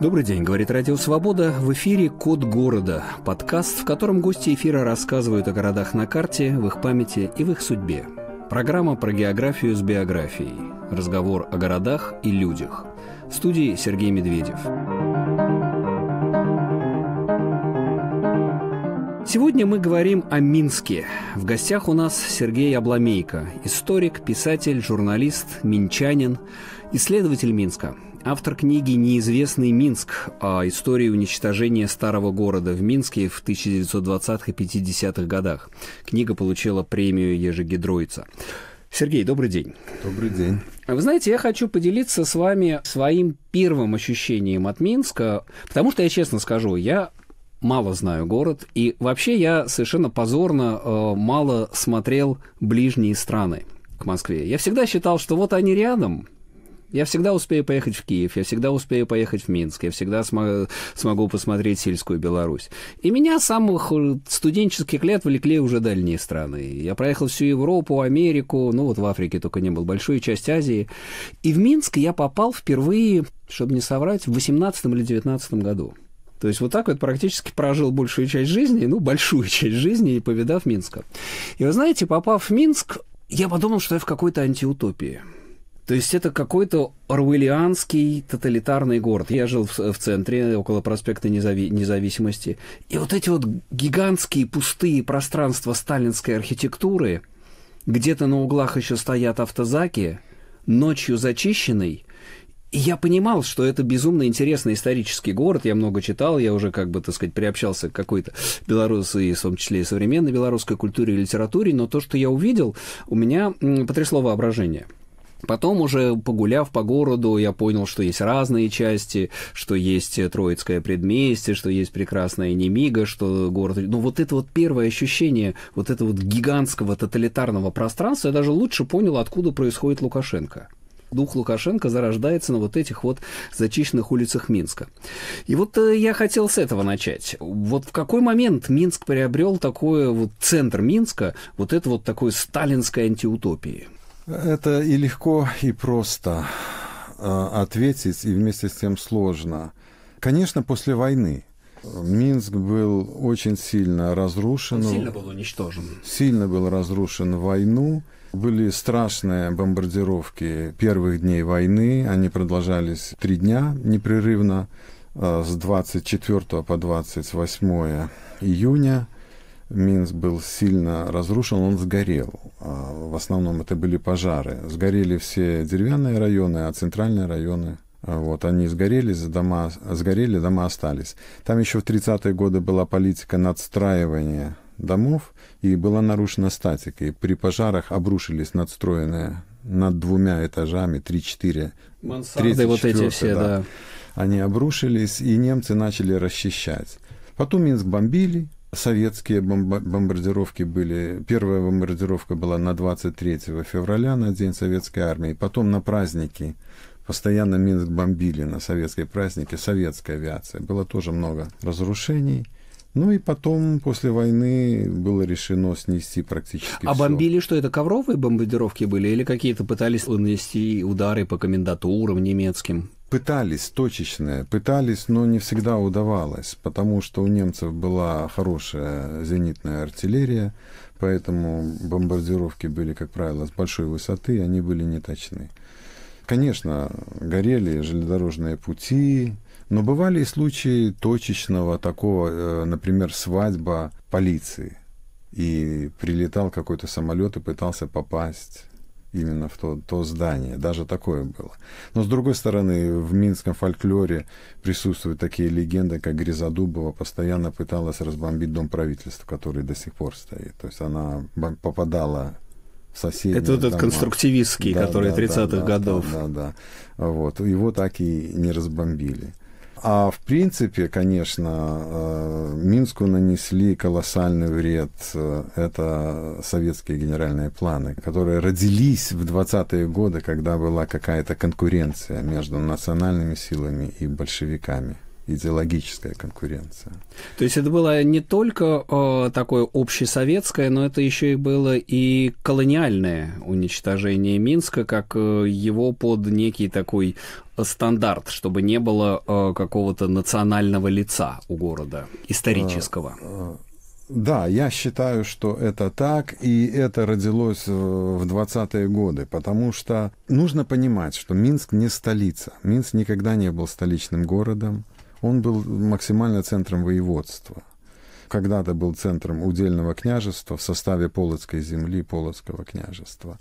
Добрый день, говорит Радио Свобода. В эфире «Код города» – подкаст, в котором гости эфира рассказывают о городах на карте, в их памяти и в их судьбе. Программа про географию с биографией. Разговор о городах и людях. В студии Сергей Медведев. Сегодня мы говорим о Минске. В гостях у нас Сергей Обломейко, историк, писатель, журналист, минчанин, исследователь Минска автор книги «Неизвестный Минск. О истории уничтожения старого города в Минске в 1920-х и 50-х годах». Книга получила премию Ежегидроица. Сергей, добрый день. Добрый день. Вы знаете, я хочу поделиться с вами своим первым ощущением от Минска, потому что я честно скажу, я мало знаю город, и вообще я совершенно позорно э, мало смотрел ближние страны к Москве. Я всегда считал, что вот они рядом, я всегда успею поехать в Киев, я всегда успею поехать в Минск, я всегда см- смогу посмотреть сельскую Беларусь. И меня с самых э, студенческих лет влекли уже дальние страны. Я проехал всю Европу, Америку, ну вот в Африке только не был, большую часть Азии. И в Минск я попал впервые, чтобы не соврать, в 18 или 19 году. То есть вот так вот практически прожил большую часть жизни, ну, большую часть жизни, и повидав Минска. И вы знаете, попав в Минск, я подумал, что я в какой-то антиутопии. То есть это какой-то орвелианский тоталитарный город. Я жил в, в центре, около проспекта Незави- независимости. И вот эти вот гигантские пустые пространства сталинской архитектуры, где-то на углах еще стоят автозаки, ночью зачищенный, и я понимал, что это безумно интересный исторический город. Я много читал, я уже, как бы, так сказать, приобщался к какой-то белоруссии, в том числе и современной белорусской культуре и литературе. Но то, что я увидел, у меня потрясло воображение. Потом уже, погуляв по городу, я понял, что есть разные части, что есть э, Троицкое предместье, что есть прекрасная Немига, что город... Ну, вот это вот первое ощущение вот этого вот гигантского тоталитарного пространства, я даже лучше понял, откуда происходит Лукашенко дух Лукашенко зарождается на вот этих вот зачищенных улицах Минска. И вот э, я хотел с этого начать. Вот в какой момент Минск приобрел такой вот центр Минска, вот это вот такой сталинской антиутопии? Это и легко, и просто э, ответить, и вместе с тем сложно. Конечно, после войны Минск был очень сильно разрушен. Он сильно был уничтожен. Сильно был разрушен войну. Были страшные бомбардировки первых дней войны. Они продолжались три дня непрерывно э, с 24 по 28 июня. Минск был сильно разрушен, он сгорел. Э, в основном это были пожары. Сгорели все деревянные районы, а центральные районы э, вот, они сгорели, дома, сгорели, дома остались. Там еще в 30-е годы была политика надстраивания домов и была нарушена статика, и при пожарах обрушились надстроенные над двумя этажами, три-четыре, Мансарды вот эти все, да. да. Они обрушились, и немцы начали расчищать. Потом Минск бомбили, советские бомб- бомбардировки были. Первая бомбардировка была на 23 февраля, на День Советской Армии. Потом на праздники. Постоянно Минск бомбили на советские праздники, советская авиация. Было тоже много разрушений. Ну и потом, после войны, было решено снести практически А всё. бомбили что, это ковровые бомбардировки были? Или какие-то пытались нанести удары по комендатурам немецким? Пытались, точечные, пытались, но не всегда удавалось, потому что у немцев была хорошая зенитная артиллерия, поэтому бомбардировки были, как правило, с большой высоты, они были неточны. Конечно, горели железнодорожные пути, но бывали и случаи точечного такого, э, например, свадьба полиции. И прилетал какой-то самолет и пытался попасть именно в то, то здание. Даже такое было. Но, с другой стороны, в минском фольклоре присутствуют такие легенды, как Гризодубова постоянно пыталась разбомбить дом правительства, который до сих пор стоит. То есть она попадала в соседние Это вот этот конструктивистский, да, который да, 30-х да, годов. Да, да, да. Вот. Его так и не разбомбили. А в принципе, конечно, э, Минску нанесли колоссальный вред. Э, это советские генеральные планы, которые родились в 20-е годы, когда была какая-то конкуренция между национальными силами и большевиками идеологическая конкуренция. То есть это было не только э, такое общесоветское, но это еще и было и колониальное уничтожение Минска, как э, его под некий такой э, стандарт, чтобы не было э, какого-то национального лица у города исторического. А, а да, я считаю, что это так, и это родилось э, в 20-е годы, потому что нужно понимать, что Минск не столица. Минск никогда не был столичным городом. Он был максимально центром воеводства. Когда-то был центром удельного княжества в составе Полоцкой земли, Полоцкого княжества.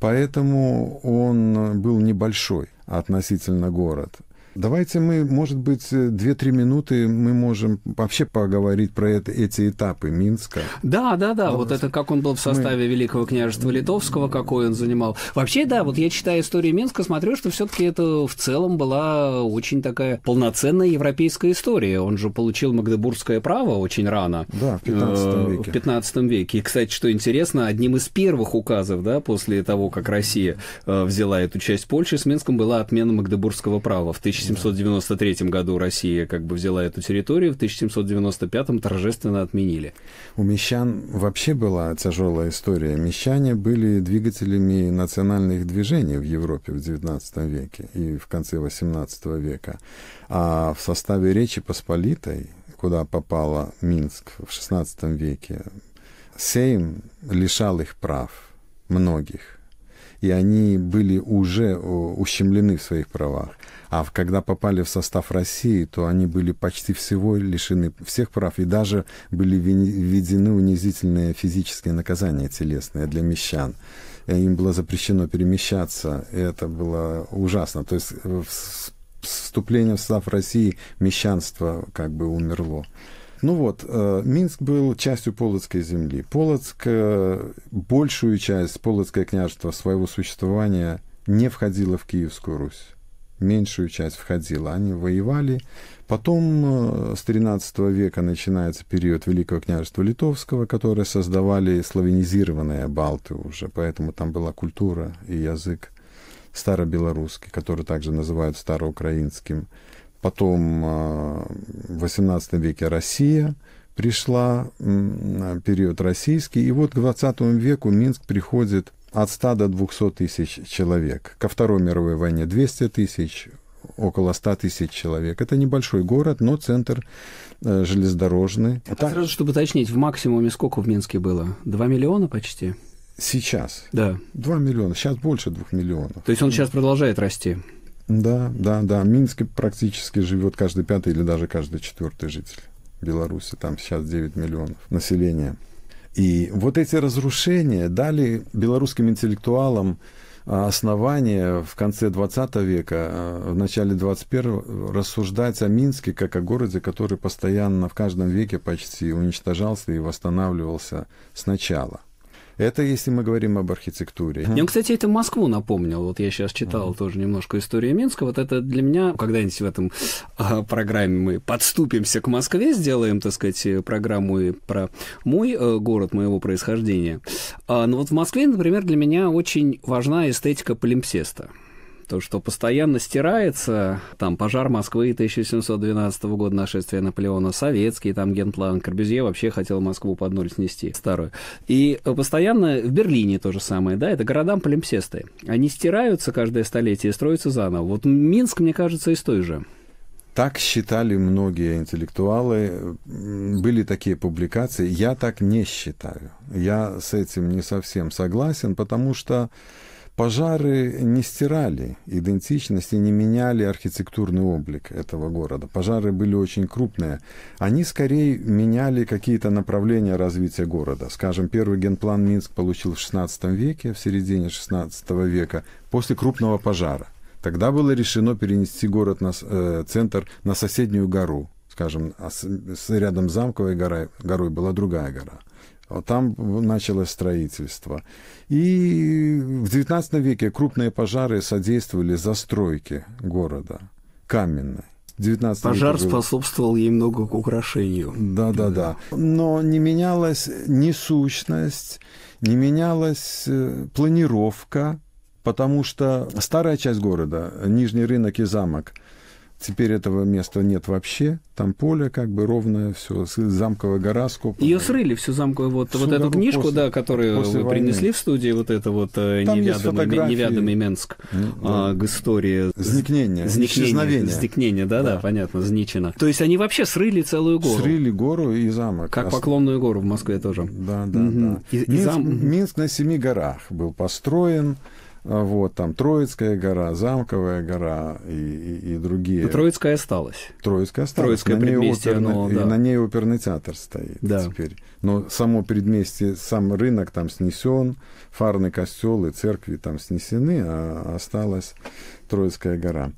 Поэтому он был небольшой относительно город. Давайте мы, может быть, 2-3 э, минуты мы можем вообще поговорить про это, эти этапы Минска. Да, да, да. Вот, ну, вот это как он был в составе мы... Великого княжества Литовского, какой он занимал. Вообще, да, вот я читаю историю Минска, смотрю, что все-таки это в целом была очень такая полноценная европейская история. Он же получил Магдебургское право очень рано. Да, в 15 э, веке. В 15 веке. И, кстати, что интересно, одним из первых указов, да, после того, как Россия э, взяла эту часть Польши, с Минском была отмена Магдебургского права в 1700 1793 году Россия как бы взяла эту территорию, в 1795 торжественно отменили. У мещан вообще была тяжелая история. Мещане были двигателями национальных движений в Европе в XIX веке и в конце XVIII века. А в составе Речи Посполитой, куда попала Минск в XVI веке, Сейм лишал их прав многих и они были уже ущемлены в своих правах. А когда попали в состав России, то они были почти всего лишены всех прав, и даже были введены унизительные физические наказания телесные для мещан э, им было запрещено перемещаться. и Это было ужасно. То есть э, вступлением в состав России мещанство как бы умерло. Ну вот, э, Минск был частью Полоцкой земли. Полоцк, э, большую часть Полоцкое княжество своего существования не входило в Киевскую Русь. Меньшую часть входила. Они воевали. Потом э, с XIII века начинается период Великого княжества Литовского, которое создавали славянизированные балты уже. Поэтому там была культура и язык старобелорусский, который также называют староукраинским потом э, в XVIII веке Россия, пришла период российский, и вот к XX веку Минск приходит от 100 до 200 тысяч человек. Ко Второй мировой войне 200 тысяч, около 100 тысяч человек. Это небольшой город, но центр э, железнодорожный. А так... сразу, чтобы уточнить, в максимуме сколько в Минске было? 2 миллиона почти? Сейчас? Да. 2 миллиона. Сейчас больше 2 миллионов. То есть он сейчас продолжает расти? Да, да, да. В практически живет каждый пятый или даже каждый четвертый житель Беларуси. Там сейчас 9 миллионов населения. И вот эти разрушения дали белорусским интеллектуалам а, основание в конце 20 века, а, в начале 21 рассуждать о Минске как о городе, который постоянно в каждом веке почти уничтожался и восстанавливался сначала. Это если мы говорим об архитектуре. Мне, кстати, это Москву напомнил. Вот я сейчас читал uh-huh. тоже немножко историю Минска. Вот это для меня, когда-нибудь в этом э, программе мы подступимся к Москве, сделаем, так сказать, программу про мой э, город моего происхождения. А, но ну вот в Москве, например, для меня очень важна эстетика полимпсеста то, что постоянно стирается, там, пожар Москвы 1712 года, нашествие Наполеона, советский, там, генплан, Корбюзье вообще хотел Москву под ноль снести, старую. И постоянно в Берлине то же самое, да, это городам полимпсесты. Они стираются каждое столетие и строятся заново. Вот Минск, мне кажется, из той же. Так считали многие интеллектуалы, были такие публикации. Я так не считаю. Я с этим не совсем согласен, потому что Пожары не стирали идентичности, не меняли архитектурный облик этого города. Пожары были очень крупные. Они скорее меняли какие-то направления развития города. Скажем, первый генплан Минск получил в XVI веке, в середине XVI века, после крупного пожара. Тогда было решено перенести город на э, центр на соседнюю гору. Скажем, а с, рядом с замковой горой, горой была другая гора – а там началось строительство. И в XIX веке крупные пожары содействовали застройке города каменной. 19 Пожар века способствовал ей много к украшению. Да, да, да. Но не менялась ни сущность, не менялась э, планировка, потому что старая часть города, Нижний рынок и замок – Теперь этого места нет вообще. Там поле как бы ровное, все, замковая гора скопана. Ее срыли, всю замковую, вот, вот эту книжку, после, да, которую после вы войны. принесли в студии, вот это вот невядомый, невядомый Менск, ну, да. а, к истории... Зникнение, зникнение исчезновение. Зникнение, да-да, понятно, зничено. То есть они вообще срыли целую гору. Срыли гору и замок. Как Поклонную гору в Москве тоже. Да-да-да. Угу. Да. Минск, зам... Минск на семи горах был построен. А вот, там Троицкая гора, Замковая гора и, и, и другие. Но Троицкая осталась. Троицкая осталась. Троицкое на ней, оперный, но, да. на ней оперный театр стоит да. теперь. Но само предместье, сам рынок там снесен, фарный костел и церкви там снесены, а осталась Троицкая гора.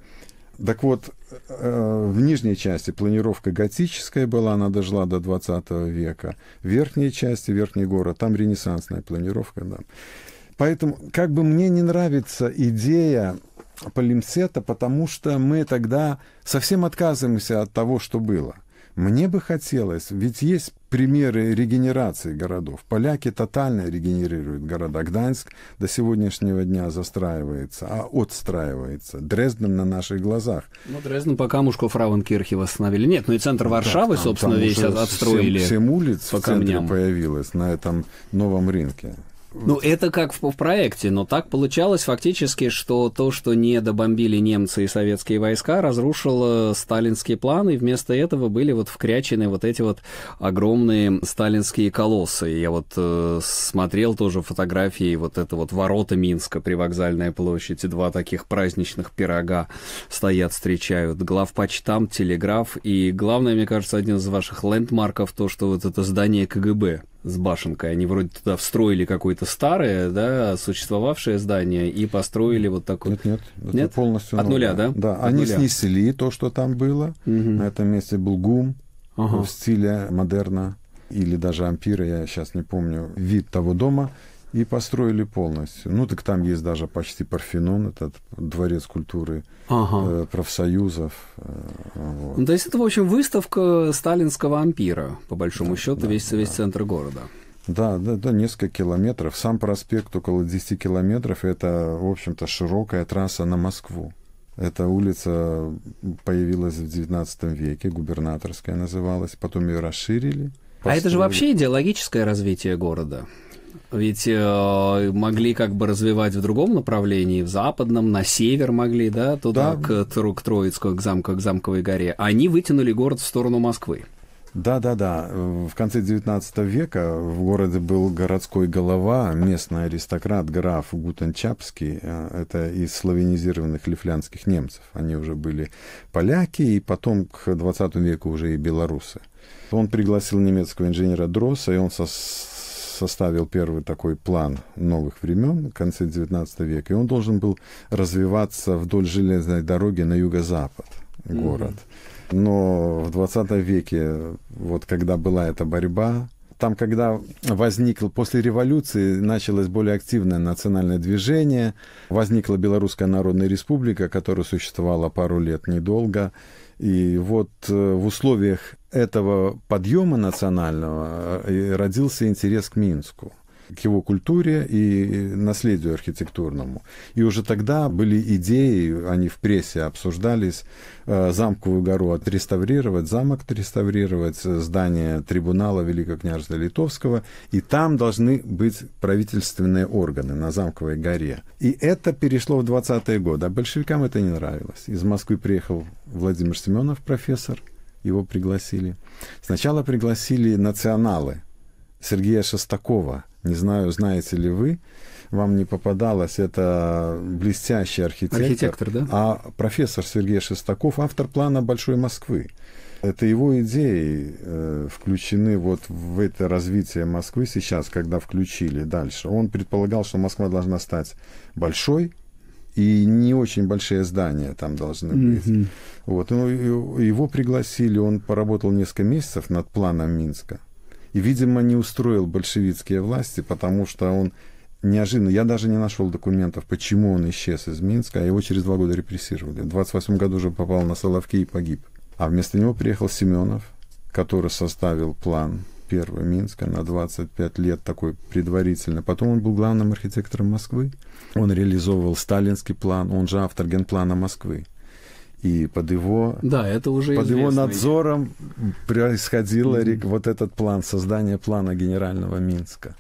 Так вот, э, в нижней части планировка готическая была, она дожила до 20 века. В верхней части, верхний город, там ренессансная планировка. Да. Поэтому как бы мне не нравится идея полимсета, потому что мы тогда совсем отказываемся от того, что было. Мне бы хотелось, ведь есть примеры регенерации городов. Поляки тотально регенерируют города. Гданьск до сегодняшнего дня застраивается, а отстраивается. Дрезден на наших глазах. Ну, Дрезден пока Мушков Равенкирхи восстановили. Нет, ну и центр Варшавы, да, там, собственно, там весь отстроили. 7, 7 улиц по в центре камням. появилось на этом новом рынке. Ну, это как в, в проекте, но так получалось фактически, что то, что не добомбили немцы и советские войска, разрушило сталинские планы, и вместо этого были вот вкрячены вот эти вот огромные сталинские колоссы. Я вот э, смотрел тоже фотографии, вот это вот ворота Минска, привокзальная площадь, и два таких праздничных пирога стоят, встречают. Главпочтам, телеграф, и главное, мне кажется, один из ваших лендмарков, то, что вот это здание КГБ с башенкой. Они вроде туда встроили какое-то старое, да, существовавшее здание и построили вот такое. Нет, нет, это нет? полностью От нуля, да? Да, От они нуля. снесли то, что там было. Угу. На этом месте был гум ага. в стиле модерна или даже ампира, я сейчас не помню, вид того дома – и построили полностью. Ну, так там есть даже почти Парфенон, этот дворец культуры ага. э, профсоюзов. Э, вот. Ну, то есть это, в общем, выставка сталинского ампира, по большому да, счету, да, весь, да. весь центр города. Да, да, да, несколько километров. Сам проспект около 10 километров. Это, в общем-то, широкая трасса на Москву. Эта улица появилась в XIX веке, губернаторская называлась, потом ее расширили. Построили. А это же вообще идеологическое развитие города. Ведь э, могли как бы развивать в другом направлении, в западном, на север могли, да, туда, да. К, к Троицкую, к замку, к замковой горе. Они вытянули город в сторону Москвы. Да, да, да. Э, в конце XIX века в городе был городской голова, местный аристократ, граф Гутенчапский. Э, это из славянизированных лифлянских немцев. Они уже были поляки, и потом к XX веку уже и белорусы. Он пригласил немецкого инженера Дроса, и он со составил первый такой план новых времен в конце XIX века, и он должен был развиваться вдоль железной дороги на юго-запад город. Mm-hmm. Но в 20 веке, вот когда была эта борьба, там, когда возникл после революции, началось более активное национальное движение, возникла Белорусская Народная Республика, которая существовала пару лет недолго. И вот э, в условиях этого подъема национального э, родился интерес к Минску к его культуре и наследию архитектурному. И уже тогда были идеи, они в прессе обсуждались, э, замковую гору отреставрировать, замок отреставрировать, э, здание трибунала Великого княжества Литовского, и там должны быть правительственные органы на замковой горе. И это перешло в 20-е годы, а большевикам это не нравилось. Из Москвы приехал Владимир Семенов, профессор, его пригласили. Сначала пригласили националы Сергея Шестакова. Не знаю, знаете ли вы, вам не попадалось, это блестящий архитектор. Архитектор, да? А профессор Сергей Шестаков, автор плана Большой Москвы. Это его идеи э, включены вот в это развитие Москвы сейчас, когда включили дальше. Он предполагал, что Москва должна стать большой, и не очень большие здания там должны быть. Mm-hmm. Вот, ну, его пригласили, он поработал несколько месяцев над планом Минска. И, видимо, не устроил большевистские власти, потому что он неожиданно, я даже не нашел документов, почему он исчез из Минска, а его через два года репрессировали. В 28 году уже попал на Соловки и погиб. А вместо него приехал Семенов, который составил план первого Минска на 25 лет, такой предварительно. Потом он был главным архитектором Москвы. Он реализовывал сталинский план, он же автор генплана Москвы. И под его, да, это уже под его надзором происходило mm-hmm. вот этот план, создание плана Генерального Минска.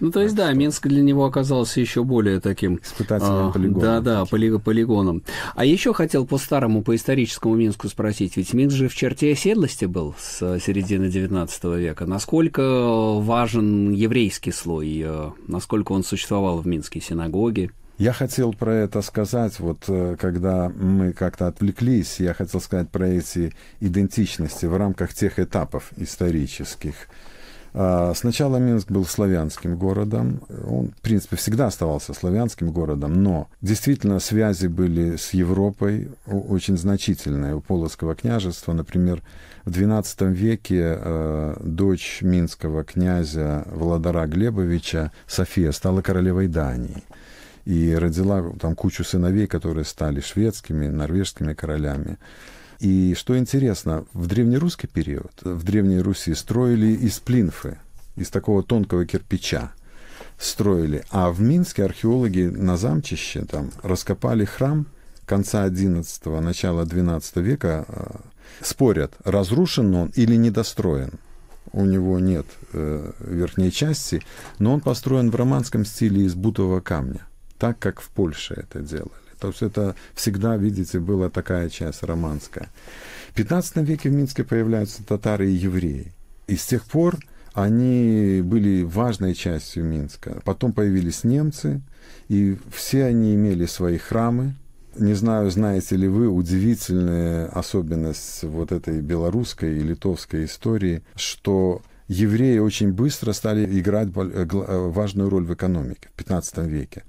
Ну, то есть, так да, что... Минск для него оказался еще более таким... Испытательным а, полигоном. Да-да, поли- полигоном. А еще хотел по старому, по историческому Минску спросить, ведь Минск же в черте оседлости был с середины XIX века. Насколько важен еврейский слой? Э, насколько он существовал в Минской синагоге? Я хотел про это сказать, вот э, когда мы как-то отвлеклись, я хотел сказать про эти идентичности в рамках тех этапов исторических. А, сначала Минск был славянским городом. Он, в принципе, всегда оставался славянским городом, но действительно связи были с Европой очень значительные. У Полоцкого княжества, например, в XII веке а, дочь минского князя Владара Глебовича София стала королевой Дании и родила там кучу сыновей, которые стали шведскими, норвежскими королями. И что интересно, в древнерусский период в Древней Руси строили из плинфы, из такого тонкого кирпича строили. А в Минске археологи на замчище там раскопали храм конца XI, начала XII века. Э, спорят, разрушен он или недостроен. У него нет э, верхней части, но он построен в романском стиле из бутового камня, так как в Польше это делали. То есть это всегда, видите, была такая часть романская. В 15 веке в Минске появляются татары и евреи. И с тех пор они были важной частью Минска. Потом появились немцы, и все они имели свои храмы. Не знаю, знаете ли вы удивительная особенность вот этой белорусской и литовской истории, что евреи очень быстро стали играть э, э, важную роль в экономике в 15 веке.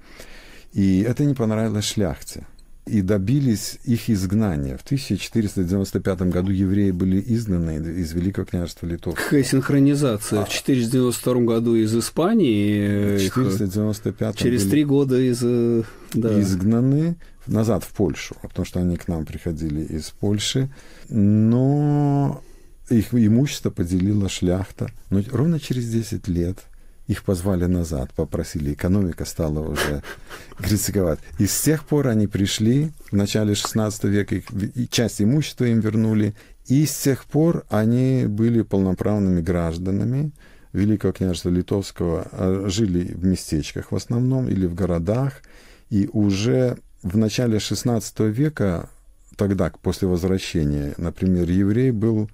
И это не понравилось шляхте. И добились их изгнания. В 1495 году евреи были изгнаны из Великого княжества Литовского. Какая синхронизация. А, в 1492 году из Испании. 495 э, через три года из... Э, да. Изгнаны назад в Польшу, потому что они к нам приходили из Польши. Но их имущество поделила шляхта. Но ровно через 10 лет их позвали назад, попросили. Экономика стала уже критиковать. И с тех пор они пришли в начале 16 века, и часть имущества им вернули. И с тех пор они были полноправными гражданами Великого княжества Литовского, а, жили в местечках в основном или в городах. И уже в начале XVI века, тогда, после возвращения, например, еврей был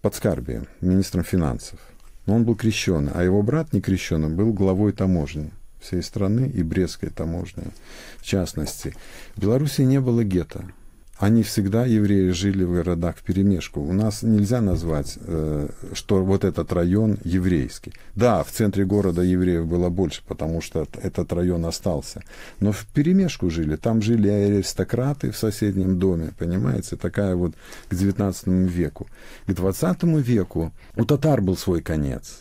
под Скарби, министром финансов. Но он был крещен, а его брат, не крещенным, был главой таможни всей страны и Брестской таможни, в частности. В Беларуси не было гетто они всегда, евреи, жили в городах в перемешку. У нас нельзя назвать, э, что вот этот район еврейский. Да, в центре города евреев было больше, потому что этот район остался. Но в перемешку жили. Там жили аристократы в соседнем доме, понимаете? Такая вот к 19 веку. К 20 веку у татар был свой конец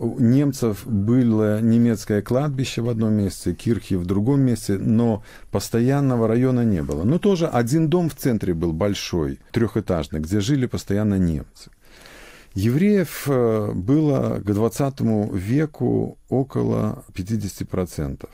у немцев было немецкое кладбище в одном месте, кирхи в другом месте, но постоянного района не было. Но тоже один дом в центре был большой, трехэтажный, где жили постоянно немцы. Евреев э, было к 20 веку около 50%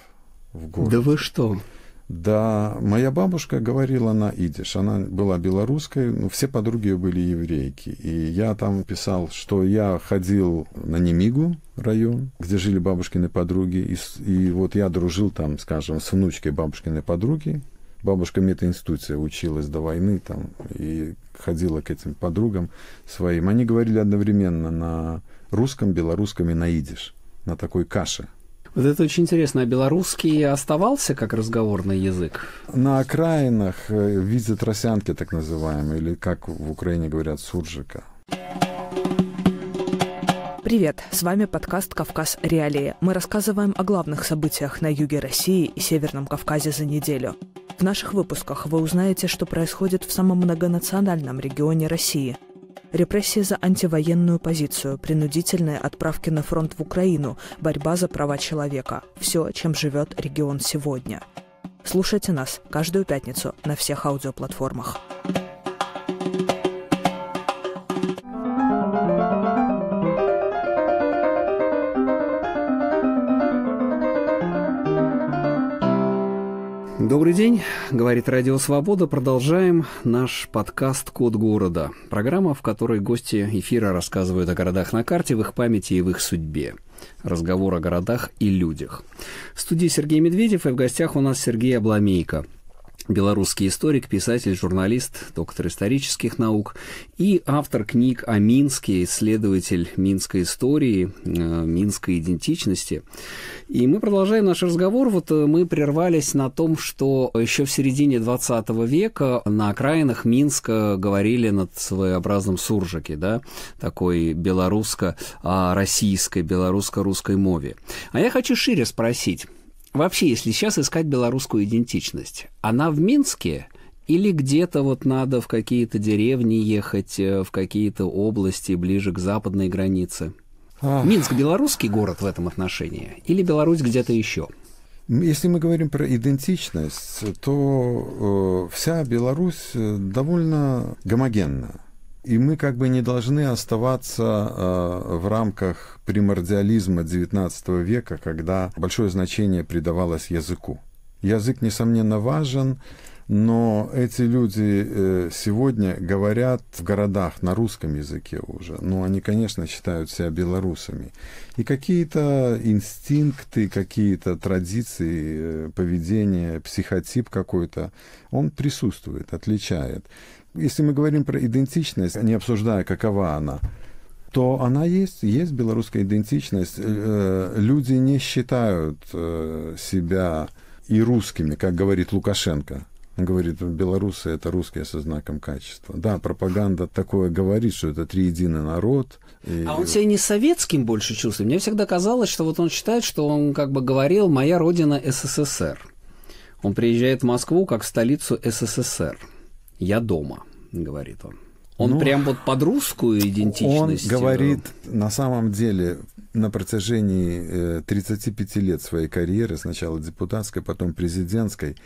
в городе. Да вы что? Да, моя бабушка говорила на идиш. Она была белорусской, но ну, все подруги были еврейки. И я там писал, что я ходил на Немигу район, где жили бабушкины подруги. И, и вот я дружил там, скажем, с внучкой бабушкиной подруги. Бабушка метаинституция училась до войны там и ходила к этим подругам своим. Они говорили одновременно на русском, белорусском и на идиш, на такой каше – вот это очень интересно. А белорусский оставался как разговорный язык? На окраинах э, видят росянки, так называемые, или как в Украине говорят, суржика. Привет, с вами подкаст «Кавказ. Реалии». Мы рассказываем о главных событиях на юге России и Северном Кавказе за неделю. В наших выпусках вы узнаете, что происходит в самом многонациональном регионе России – Репрессии за антивоенную позицию, принудительные отправки на фронт в Украину, борьба за права человека – все, чем живет регион сегодня. Слушайте нас каждую пятницу на всех аудиоплатформах. Добрый день, говорит Радио Свобода. Продолжаем наш подкаст «Код города». Программа, в которой гости эфира рассказывают о городах на карте, в их памяти и в их судьбе. Разговор о городах и людях. В студии Сергей Медведев и в гостях у нас Сергей Обломейко, белорусский историк, писатель, журналист, доктор исторических наук и автор книг о Минске, исследователь минской истории, э, минской идентичности. И мы продолжаем наш разговор. Вот э, мы прервались на том, что еще в середине 20 века на окраинах Минска говорили над своеобразным суржике, да, такой белорусско-российской, а, белорусско-русской мове. А я хочу шире спросить вообще, если сейчас искать белорусскую идентичность, она в Минске или где-то вот надо в какие-то деревни ехать, э, в какие-то области ближе к западной границе? Ах. Минск белорусский город в этом отношении или Беларусь где-то еще? Если мы говорим про идентичность, то э, вся Беларусь э, довольно гомогенная. И мы как бы не должны оставаться э, в рамках примордиализма XIX века, когда большое значение придавалось языку. Язык, несомненно, важен, но эти люди э, сегодня говорят в городах на русском языке уже, но они, конечно, считают себя белорусами. И какие-то инстинкты, какие-то традиции, э, поведение, психотип какой-то, он присутствует, отличает. Если мы говорим про идентичность, не обсуждая, какова она, то она есть, есть белорусская идентичность. Э, э, люди не считают э, себя и русскими, как говорит Лукашенко. Он говорит, белорусы это русские со знаком качества. Да, пропаганда такое говорит, что это триединый народ. И... А он себя не советским больше чувствует? Мне всегда казалось, что вот он считает, что он как бы говорил «моя родина СССР». Он приезжает в Москву как в столицу СССР. Я дома, говорит он. Он ну, прям вот под русскую идентичность. Он говорит, на самом деле, на протяжении 35 э, лет своей карьеры, сначала депутатской, потом президентской,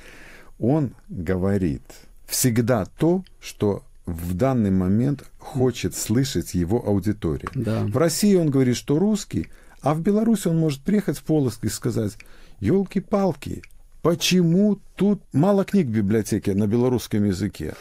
он говорит всегда то, что в данный момент хочет слышать его аудитория. Да. В России он говорит, что русский, а в Беларуси он может приехать в Полоск и сказать, елки-палки, Почему тут мало книг в библиотеке на белорусском языке?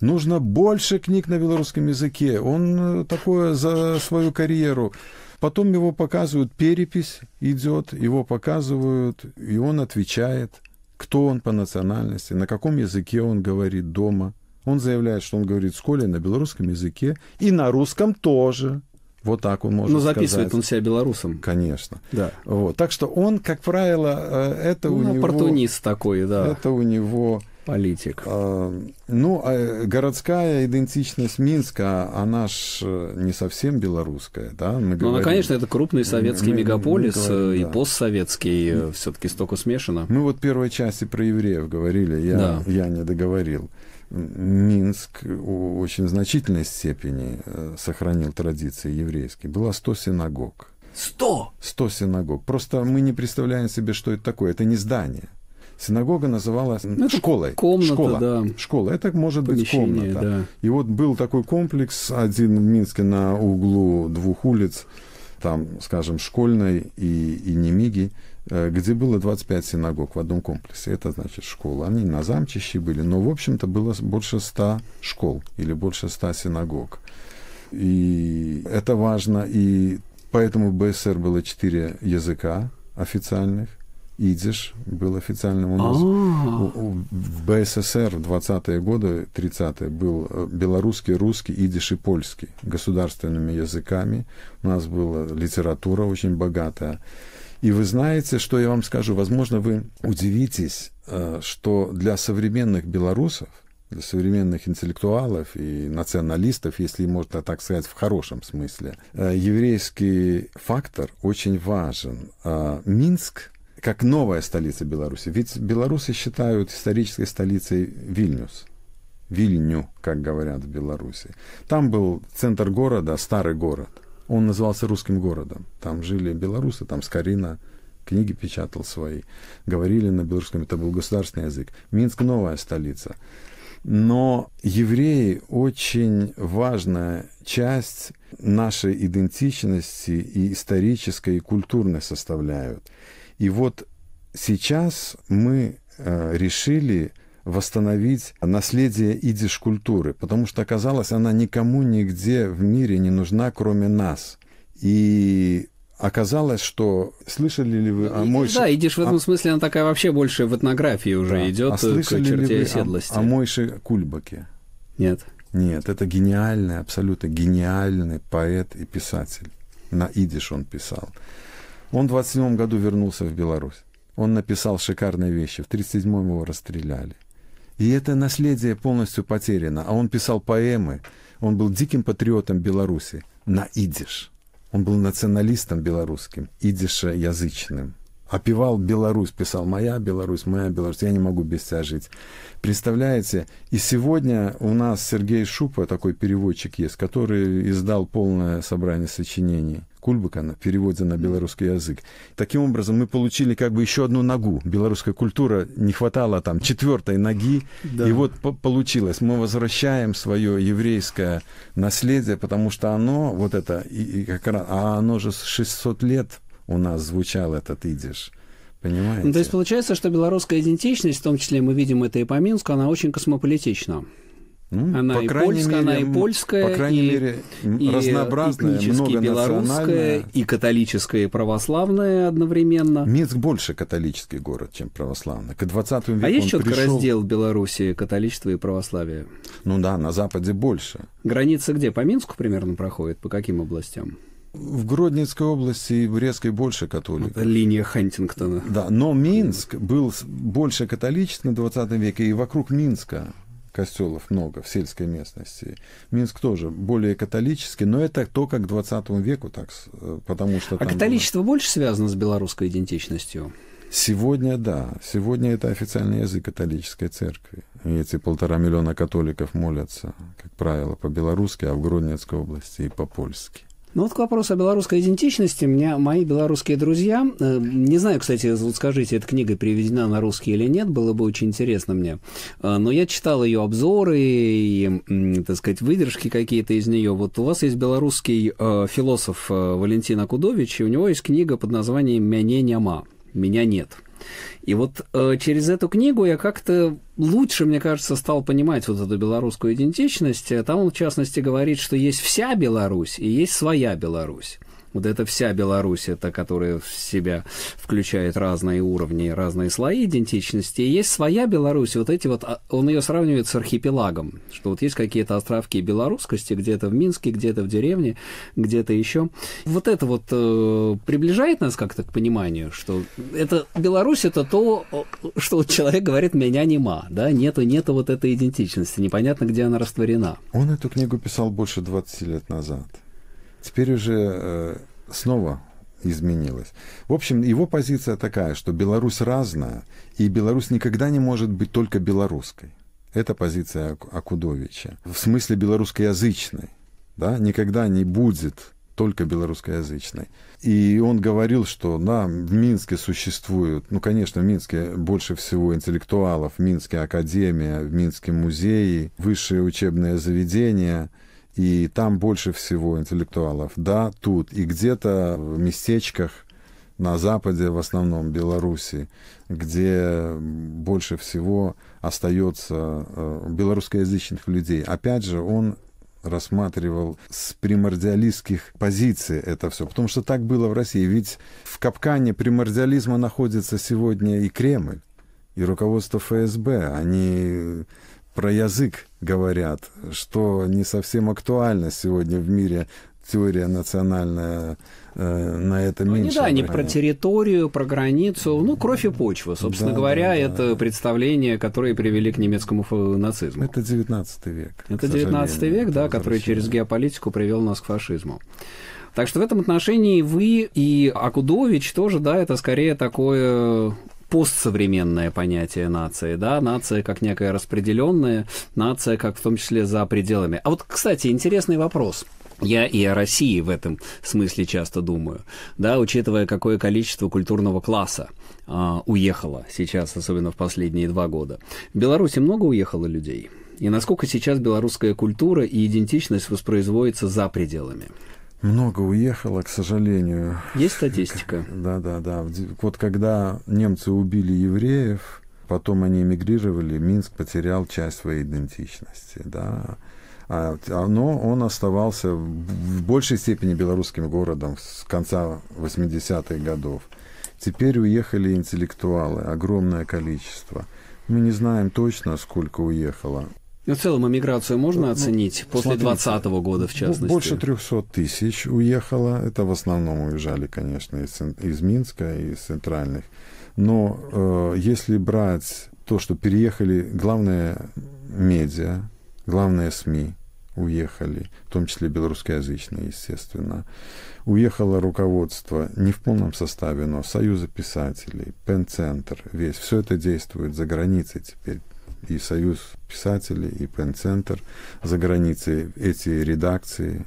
Нужно больше книг на белорусском языке. Он э, такое за свою карьеру. Потом его показывают, перепись идет, его показывают, и он отвечает, кто он по национальности, на каком языке он говорит дома. Он заявляет, что он говорит в школе на белорусском языке и на русском тоже. Вот так он может. Но ну, записывает сказать. он себя белорусом. Конечно. Да. Вот. Так что он, как правило, э, это ну, у него... Оппортунист такой, да. Это у него... Политик. Э, ну, а, городская идентичность Минска, она ж э, не совсем белорусская, да? Мы ну, она, конечно, это крупный советский мы, мегаполис мы говорим, и постсоветский, все-таки столько смешано. Мы вот в первой части про евреев говорили, я, да. я не договорил. Минск в очень значительной степени э, сохранил традиции еврейские. Было 100 синагог. 100? 100 синагог. Просто мы не представляем себе, что это такое. Это не здание. Синагога называлась ну, школой. Комната, школа, да. Школа. Это может Помещение, быть комната. Да. И вот был такой комплекс, один в Минске на углу двух улиц, там, скажем, школьной и, и Немиги. Э, где было 25 синагог в одном комплексе. Это значит школа. Они на замчище были, но, в общем-то, было больше 100 школ или больше 100 синагог. И это важно. И поэтому в БСР было 4 языка официальных. Идиш был официальным у нас. А. В БССР в 20-е годы, 30-е, был э, белорусский, русский, идиш и польский государственными языками. У нас была литература очень богатая. И вы знаете, что я вам скажу? Возможно, вы удивитесь, э, что для современных белорусов, для современных интеллектуалов и националистов, если можно так сказать в хорошем смысле, э, еврейский фактор очень важен. Э, Минск как новая столица Беларуси. Ведь белорусы считают исторической столицей Вильнюс. Вильню, как говорят в Беларуси. Там был центр города, старый город – он назывался «Русским городом». Там жили белорусы, там Скорина книги печатал свои, говорили на белорусском, это был государственный язык. Минск – новая столица. Но евреи – очень важная часть нашей идентичности и исторической, и культурной составляют. И вот сейчас мы э, решили восстановить наследие идиш-культуры, потому что оказалось, она никому нигде в мире не нужна, кроме нас. И оказалось, что слышали ли вы о Мойше... Да, идиш в этом а... смысле, она такая вообще больше в этнографии уже да. идет а э, слышали к черте ли вы оседлости. О, о Мойше Кульбаке? Нет. Нет, это гениальный, абсолютно гениальный поэт и писатель. На идиш он писал. Он в 27 году вернулся в Беларусь. Он написал шикарные вещи. В 37-м его расстреляли. И это наследие полностью потеряно. А он писал поэмы. Он был диким патриотом Беларуси на идиш. Он был националистом белорусским, идишеязычным. Опевал Беларусь, писал «Моя Беларусь, моя Беларусь, я не могу без тебя жить». Представляете? И сегодня у нас Сергей Шупа, такой переводчик есть, который издал полное собрание сочинений. Кульбакана в переводе на белорусский язык. Таким образом, мы получили как бы еще одну ногу. Белорусская культура не хватало там четвертой ноги, да. и вот по получилось. Мы возвращаем свое еврейское наследие, потому что оно, вот это, и, и как раз, а оно же 600 лет у нас звучал этот идиш. Понимаете? Ну, то есть получается, что белорусская идентичность, в том числе мы видим это и по Минску, она очень космополитична. Ну, она, по и польская, мере, она и польская, по крайней и, мере, и разнообразная, многонациональная и католическая, и православная одновременно. Минск больше католический город, чем православный. К 20 веку А есть четко пришел... раздел в Беларуси католичества и православия? Ну да, на Западе больше. Граница где? По Минску примерно проходит? По каким областям? В Гродненской области и Брестской больше католиков. Это линия Хантингтона. Да, но Минск был больше католичеством в 20 веке, и вокруг Минска костелов много в сельской местности. Минск тоже более католический, но это то, как к 20 веку, так, э, потому что... А католичество было... больше связано с белорусской идентичностью? Сегодня, да. Сегодня это официальный язык католической церкви. И эти полтора миллиона католиков молятся, как правило, по-белорусски, а в Гродненской области и по-польски. Ну вот к вопросу о белорусской идентичности. Меня, мои белорусские друзья, э, не знаю, кстати, вот скажите, эта книга переведена на русский или нет, было бы очень интересно мне. Э, но я читал ее обзоры и, э, так сказать, выдержки какие-то из нее. Вот у вас есть белорусский э, философ э, Валентин Акудович, и у него есть книга под названием «Меня нема», «Меня нет». И вот э, через эту книгу я как-то лучше, мне кажется, стал понимать вот эту белорусскую идентичность. Э, там он, в частности, говорит, что есть вся Беларусь и есть своя Беларусь. Вот это вся Беларусь, это которая в себя включает разные уровни, разные слои идентичности. И есть своя Беларусь, вот эти вот, а, он ее сравнивает с архипелагом, что вот есть какие-то островки белорусскости, где-то в Минске, где-то в деревне, где-то еще. Вот это вот э, приближает нас как-то к пониманию, что это Беларусь это то, что человек говорит, меня нема, да, нету, нету вот этой идентичности, непонятно, где она растворена. Он эту книгу писал больше 20 лет назад теперь уже э, снова изменилось. В общем, его позиция такая, что Беларусь разная, и Беларусь никогда не может быть только белорусской. Это позиция Акудовича. В смысле белорусскоязычной. Да, никогда не будет только белорусскоязычной. И он говорил, что да, в Минске существует, ну, конечно, в Минске больше всего интеллектуалов, в Минске академия, в Минске музеи, высшие учебные заведения – и там больше всего интеллектуалов. Да, тут и где-то в местечках на Западе, в основном Беларуси, где больше всего остается э, белорусскоязычных людей. Опять же, он рассматривал с примордиалистских позиций это все, потому что так было в России. Ведь в капкане примордиализма находится сегодня и Кремль, и руководство ФСБ. Они про язык говорят, что не совсем актуально сегодня в мире теория национальная э, на это ну, меньше. Не, да, не про территорию, про границу, ну, кровь и почва, собственно да, говоря, да, это да. представления, которые привели к немецкому нацизму. Это 19 век. Это 19 век, да, который через геополитику привел нас к фашизму. Так что в этом отношении вы и Акудович тоже, да, это скорее такое постсовременное понятие нации, да, нация как некая распределенная, нация как в том числе за пределами. А вот, кстати, интересный вопрос. Я и о России в этом смысле часто думаю, да, учитывая, какое количество культурного класса а, уехало сейчас, особенно в последние два года. В Беларуси много уехало людей? И насколько сейчас белорусская культура и идентичность воспроизводится за пределами? Много уехало, к сожалению. Есть статистика? Да, да, да. Вот когда немцы убили евреев, потом они эмигрировали, Минск потерял часть своей идентичности, да. А, а, но он оставался в большей степени белорусским городом с конца 80-х годов. Теперь уехали интеллектуалы, огромное количество. Мы не знаем точно, сколько уехало. Но ну, в целом эмиграцию можно ну, ну, оценить ну, после 2020 года, в частности? Больше 300 тысяч уехало. Это в основном уезжали, конечно, из, из Минска, из центральных. Но э, если брать то, что переехали, главное медиа, главное СМИ уехали, в том числе белорусскоязычные, естественно. Уехало руководство не в полном составе, но Союза писателей, Пен-центр, весь. Все это действует за границей теперь и Союз писателей, и Пен-центр за границей. Эти редакции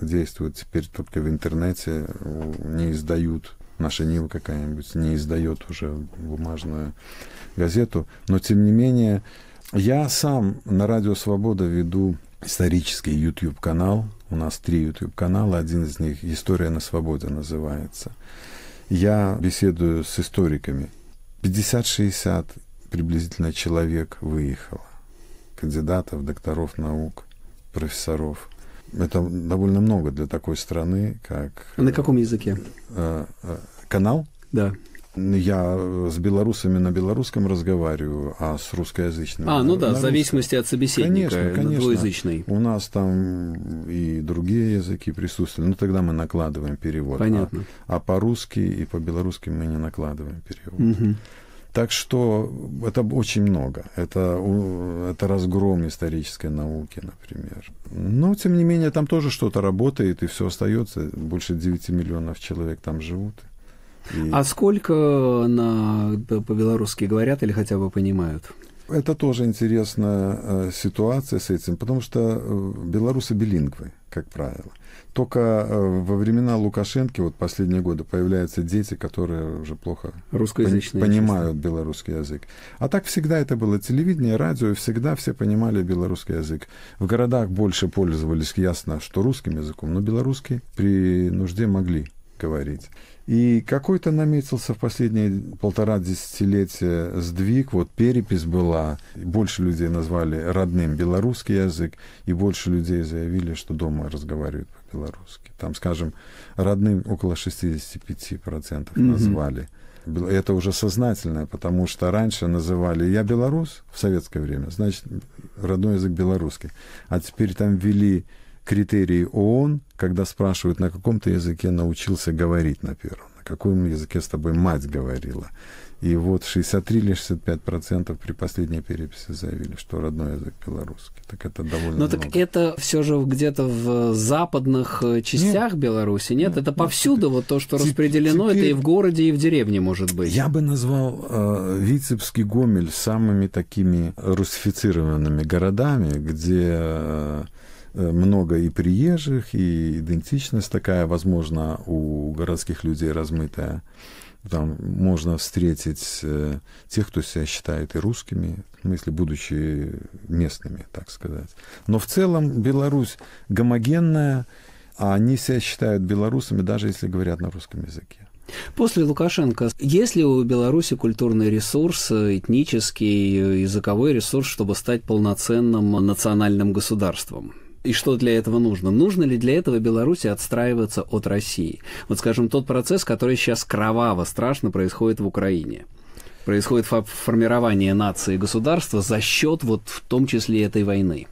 действуют теперь только в интернете, не издают. Наша НИЛ какая-нибудь не издает уже бумажную газету. Но, тем не менее, я сам на «Радио Свобода» веду исторический YouTube-канал. У нас три YouTube-канала. Один из них «История на свободе» называется. Я беседую с историками. 50-60 приблизительно человек выехало. Кандидатов, докторов наук, профессоров. Это довольно много для такой страны, как... А на каком языке? Э, э, канал? Да. Я с белорусами на белорусском разговариваю, а с русскоязычными. А, ну да, в зависимости от собеседника, конечно, конечно. У нас там и другие языки присутствуют, Ну тогда мы накладываем перевод. А Понятно. А, а по-русски и по-белорусски мы не накладываем перевод. Угу. Так что это очень много. Это, это разгром исторической науки, например. Но, тем не менее, там тоже что-то работает, и все остается. Больше 9 миллионов человек там живут. И... А сколько на, по-белорусски говорят или хотя бы понимают? Это тоже интересная э, ситуация с этим, потому что э, белорусы билингвы, как правило. Только э, во времена Лукашенко вот последние годы, появляются дети, которые уже плохо понимают честно. белорусский язык. А так всегда это было телевидение, радио, всегда все понимали белорусский язык. В городах больше пользовались, ясно, что русским языком, но белорусский при нужде могли говорить. И какой-то наметился в последние полтора десятилетия сдвиг, вот перепись была, больше людей назвали родным белорусский язык, и больше людей заявили, что дома разговаривают белорусский. Там, скажем, родным около 65% назвали. Угу. Это уже сознательное, потому что раньше называли «я белорус» в советское время, значит, родной язык белорусский. А теперь там ввели критерии ООН, когда спрашивают, на каком ты языке научился говорить на первом, на каком языке с тобой мать говорила. И вот 63 или 65 процентов при последней переписи заявили, что родной язык белорусский. Так это довольно Но много. так это все же где-то в западных э, частях нет, Беларуси, нет? нет это нет, повсюду, нет. вот то, что распределено, теперь... это и в городе, и в деревне может быть. Я бы назвал э, Витебский Гомель самыми такими русифицированными городами, где... Э, много и приезжих, и идентичность такая, возможно, у городских людей размытая. Там можно встретить э, тех, кто себя считает и русскими, в ну, смысле, будучи местными, так сказать. Но в целом Беларусь гомогенная, а они себя считают белорусами, даже если говорят на русском языке. После Лукашенко, есть ли у Беларуси культурный ресурс, э, этнический, э, языковой ресурс, чтобы стать полноценным национальным государством? и что для этого нужно? Нужно ли для этого Беларуси отстраиваться от России? Вот, скажем, тот процесс, который сейчас кроваво, страшно происходит в Украине происходит формирование нации и государства за счет вот в том числе этой войны.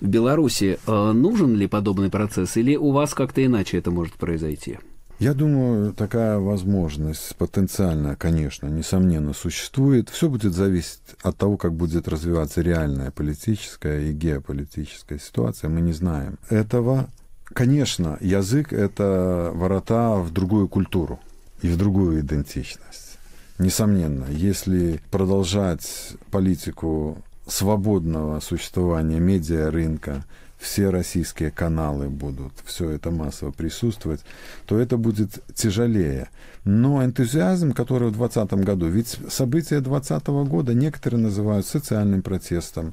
В Беларуси э, нужен ли подобный процесс или у вас как-то иначе это может произойти? Я думаю, такая возможность потенциально, конечно, несомненно, существует. Все будет зависеть от того, как будет развиваться реальная политическая и геополитическая ситуация. Мы не знаем этого. Конечно, язык – это ворота в другую культуру и в другую идентичность. Несомненно, если продолжать политику свободного существования медиа рынка, все российские каналы будут, все это массово присутствовать, то это будет тяжелее. Но энтузиазм, который в 2020 году, ведь события 2020 года некоторые называют социальным протестом,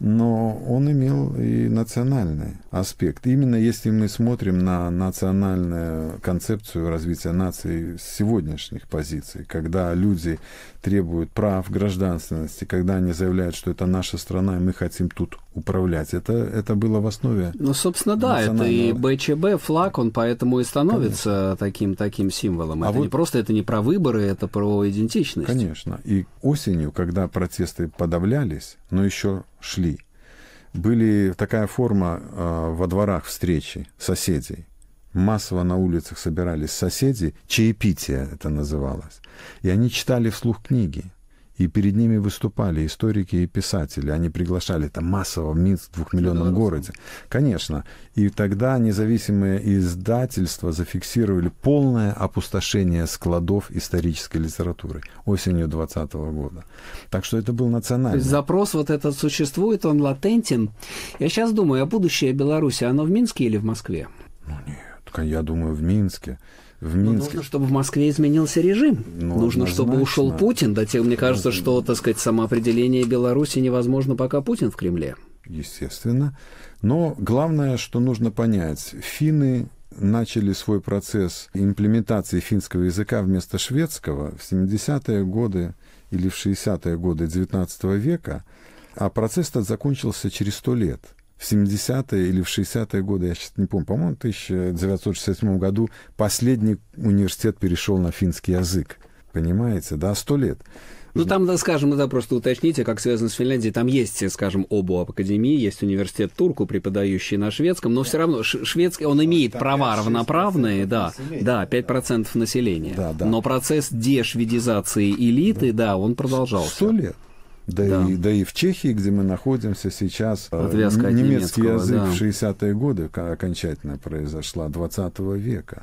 но он имел и национальный аспект. Именно если мы смотрим на национальную концепцию развития нации с сегодняшних позиций, когда люди требуют прав, гражданственности, когда они заявляют, что это наша страна, и мы хотим тут управлять. Это, это было в основе. Ну, собственно, да, это и БЧБ, флаг, он поэтому и становится таким, таким символом. А это вот... не просто, это не про выборы, это про идентичность. Конечно. И осенью, когда протесты подавлялись, но еще шли, были такая форма э, во дворах встречи соседей массово на улицах собирались соседи, чаепитие это называлось, и они читали вслух книги. И перед ними выступали историки и писатели. Они приглашали это массово в Минск, в двухмиллионном городе. Конечно. И тогда независимые издательства зафиксировали полное опустошение складов исторической литературы осенью 2020 года. Так что это был национальный. То есть запрос вот этот существует, он латентен. Я сейчас думаю, а будущее Беларуси, оно в Минске или в Москве? Ну, нет. Я думаю, в Минске. В ну, Минске. нужно, чтобы в Москве изменился режим. Ну, нужно, чтобы ушел Путин. Да, тем, мне кажется, ну, что, так сказать, самоопределение Беларуси невозможно, пока Путин в Кремле. Естественно. Но главное, что нужно понять, финны начали свой процесс имплементации финского языка вместо шведского в 70-е годы или в 60-е годы 19 века, а процесс этот закончился через сто лет – в 70-е или в 60-е годы, я сейчас не помню, по-моему, в 1967 году последний университет перешел на финский язык. Понимаете, да, сто лет. Ну, там, да, скажем, ну да, просто уточните, как связано с Финляндией. Там есть, скажем, обу академии, есть университет Турку, преподающий на шведском, но все равно шведский, он а, имеет права равноправные, да, да, 5% да. населения. Да, да. Но процесс дешвидизации элиты, да, он продолжался. Сто лет да, да. И, да и в Чехии, где мы находимся сейчас, э, Отвязка немецкий язык да. в 60-е годы окончательно произошла, 20 века.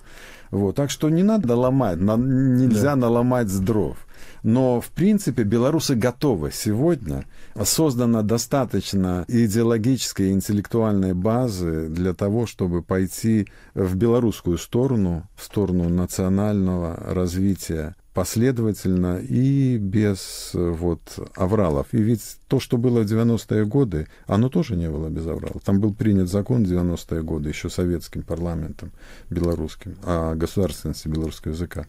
Вот, так что не надо ломать, на, нельзя да. наломать с дров. Но, в принципе, белорусы готовы сегодня. Создана достаточно идеологической и интеллектуальной базы для того, чтобы пойти в белорусскую сторону, в сторону национального развития последовательно и без э, вот авралов. И ведь то, что было в 90-е годы, оно тоже не было без авралов. Там был принят закон в 90-е годы еще советским парламентом белорусским о государственности белорусского языка.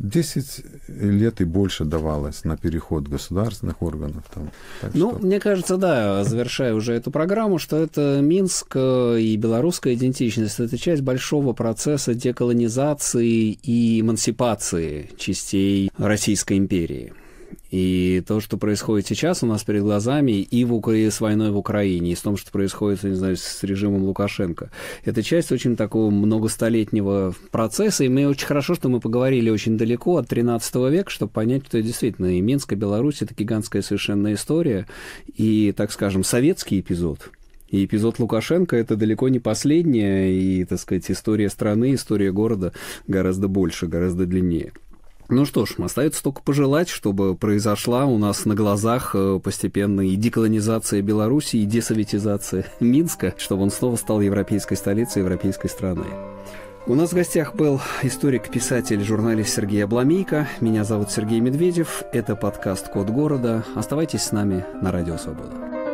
10 лет и больше давалось на переход государственных органов. Там. ну, что... мне кажется, да, завершая уже эту программу, что это Минск э, и белорусская идентичность, это часть большого процесса деколонизации и эмансипации частей Российской империи. И то, что происходит сейчас у нас перед глазами и, в, и с войной в Украине, и с том, что происходит, не знаю, с режимом Лукашенко, это часть очень такого многостолетнего процесса, и мы очень хорошо, что мы поговорили очень далеко от 13 века, чтобы понять, что действительно и Минская Беларусь – это гигантская совершенно история, и, так скажем, советский эпизод – и эпизод Лукашенко это далеко не последняя, и, так сказать, история страны, история города гораздо больше, гораздо длиннее. Ну что ж, остается только пожелать, чтобы произошла у нас на глазах э, постепенно и деколонизация Беларуси, и десоветизация Минска, чтобы он снова стал европейской столицей, европейской страной. У нас в гостях был историк, писатель, журналист Сергей Обломейко. Меня зовут Сергей Медведев. Это подкаст «Код города». Оставайтесь с нами на Радио Свобода.